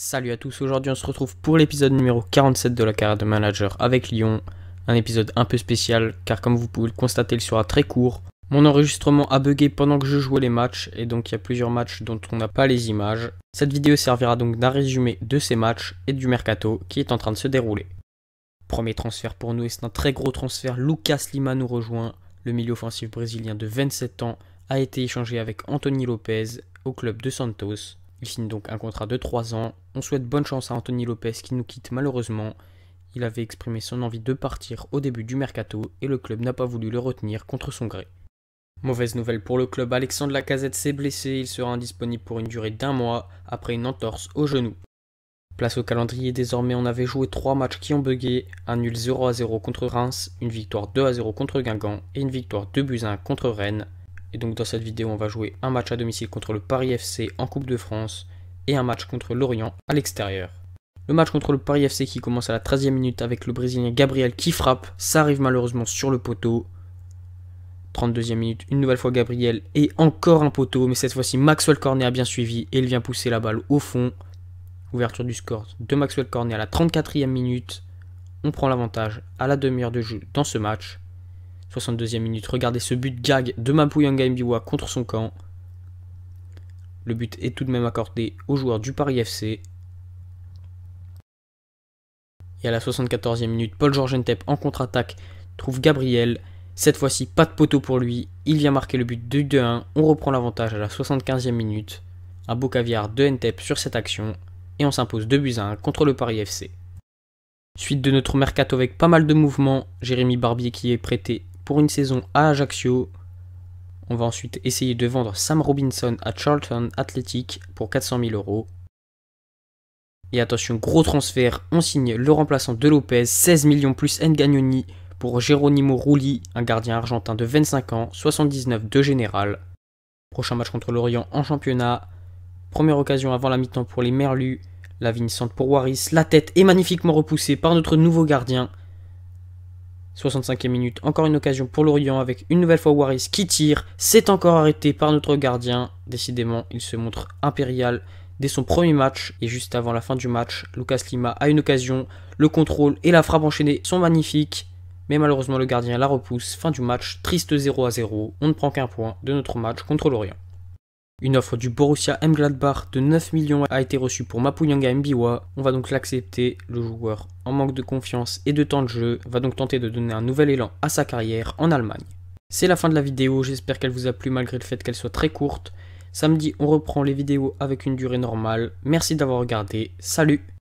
Salut à tous, aujourd'hui on se retrouve pour l'épisode numéro 47 de la carrière de manager avec Lyon. Un épisode un peu spécial car comme vous pouvez le constater il sera très court. Mon enregistrement a bugué pendant que je jouais les matchs et donc il y a plusieurs matchs dont on n'a pas les images. Cette vidéo servira donc d'un résumé de ces matchs et du mercato qui est en train de se dérouler. Premier transfert pour nous et c'est un très gros transfert, Lucas Lima nous rejoint. Le milieu offensif brésilien de 27 ans a été échangé avec Anthony Lopez au club de Santos. Il signe donc un contrat de 3 ans. On souhaite bonne chance à Anthony Lopez qui nous quitte malheureusement. Il avait exprimé son envie de partir au début du mercato et le club n'a pas voulu le retenir contre son gré. Mauvaise nouvelle pour le club, Alexandre Lacazette s'est blessé, il sera indisponible pour une durée d'un mois après une entorse au genou. Place au calendrier, désormais on avait joué 3 matchs qui ont bugué, un nul 0 à 0 contre Reims, une victoire 2 à 0 contre Guingamp et une victoire 2 buts 1 contre Rennes. Et donc dans cette vidéo, on va jouer un match à domicile contre le Paris FC en Coupe de France et un match contre l'Orient à l'extérieur. Le match contre le Paris FC qui commence à la 13e minute avec le Brésilien Gabriel qui frappe, ça arrive malheureusement sur le poteau. 32e minute, une nouvelle fois Gabriel et encore un poteau, mais cette fois-ci Maxwell Cornet a bien suivi et il vient pousser la balle au fond. Ouverture du score de Maxwell Cornet à la 34e minute. On prend l'avantage à la demi-heure de jeu dans ce match. 62e minute. Regardez ce but gag de Yanga Mbiwa contre son camp. Le but est tout de même accordé aux joueurs du Paris FC. Et à la 74e minute, Paul Entep en contre-attaque trouve Gabriel. Cette fois-ci, pas de poteau pour lui. Il vient marquer le but de 2-1. On reprend l'avantage à la 75e minute. Un beau caviar de Ntep sur cette action. Et on s'impose 2 buts à 1 contre le Paris FC. Suite de notre mercato avec pas mal de mouvements, Jérémy Barbier qui est prêté pour une saison à Ajaccio. On va ensuite essayer de vendre Sam Robinson à Charlton Athletic pour 400 000 euros. Et attention, gros transfert, on signe le remplaçant de Lopez, 16 millions plus Ngagnoni pour Geronimo Rulli, un gardien argentin de 25 ans, 79 de général. Prochain match contre l'Orient en championnat. Première occasion avant la mi-temps pour les Merlus. La vinissante pour Waris, la tête est magnifiquement repoussée par notre nouveau gardien. 65e minute, encore une occasion pour l'Orient avec une nouvelle fois Waris qui tire. C'est encore arrêté par notre gardien. Décidément, il se montre impérial dès son premier match et juste avant la fin du match. Lucas Lima a une occasion. Le contrôle et la frappe enchaînée sont magnifiques. Mais malheureusement, le gardien la repousse. Fin du match, triste 0 à 0. On ne prend qu'un point de notre match contre l'Orient. Une offre du Borussia M-Gladbach de 9 millions a été reçue pour Mapuyanga Mbiwa. On va donc l'accepter. Le joueur, en manque de confiance et de temps de jeu, va donc tenter de donner un nouvel élan à sa carrière en Allemagne. C'est la fin de la vidéo, j'espère qu'elle vous a plu malgré le fait qu'elle soit très courte. Samedi, on reprend les vidéos avec une durée normale. Merci d'avoir regardé. Salut